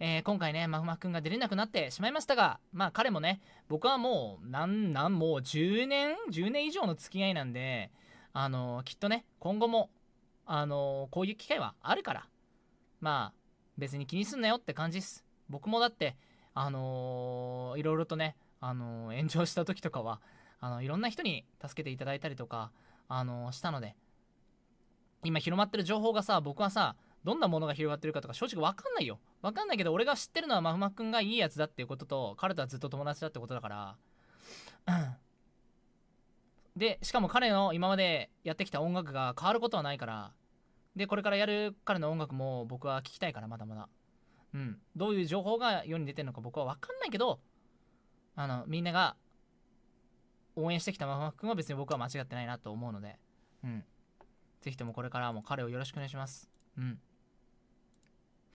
えー、今回ね、まふまふくんが出れなくなってしまいましたが、まあ彼もね、僕はもう、なん、なん、もう10年 ?10 年以上の付き合いなんで、あのー、きっとね、今後も、あのー、こういう機会はあるから、まあ、別に気にすんなよって感じっす。僕もだって、あのー、いろいろとね、あの炎上した時とかは、あの、いろんな人に助けていただいたりとか、あのしたので、今広まってる情報がさ、僕はさ、どんなものが広がってるかとか正直わかんないよ。わかんないけど、俺が知ってるのはまふまくんがいいやつだっていうことと、彼とはずっと友達だってことだから、うん。で、しかも彼の今までやってきた音楽が変わることはないから、で、これからやる彼の音楽も僕は聴きたいから、まだまだ。うん。どういう情報が世に出てるのか僕はわかんないけど、あの、みんなが応援してきたまふまくんは別に僕は間違ってないなと思うので、うん。是非ともこれからも彼をよろしくお願いします。うん